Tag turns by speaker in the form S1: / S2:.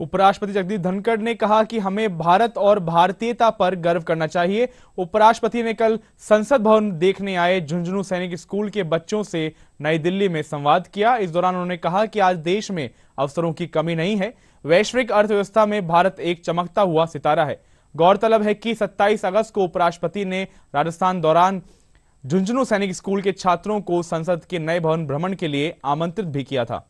S1: उपराष्ट्रपति जगदीप धनखड़ ने कहा कि हमें भारत और भारतीयता पर गर्व करना चाहिए उपराष्ट्रपति ने कल संसद भवन देखने आए झुंझुनू सैनिक स्कूल के बच्चों से नई दिल्ली में संवाद किया इस दौरान उन्होंने कहा कि आज देश में अवसरों की कमी नहीं है वैश्विक अर्थव्यवस्था में भारत एक चमकता हुआ सितारा है गौरतलब है कि सत्ताईस अगस्त को उपराष्ट्रपति ने राजस्थान दौरान झुंझुनू सैनिक स्कूल के छात्रों को संसद के नए भवन भ्रमण के लिए आमंत्रित भी किया था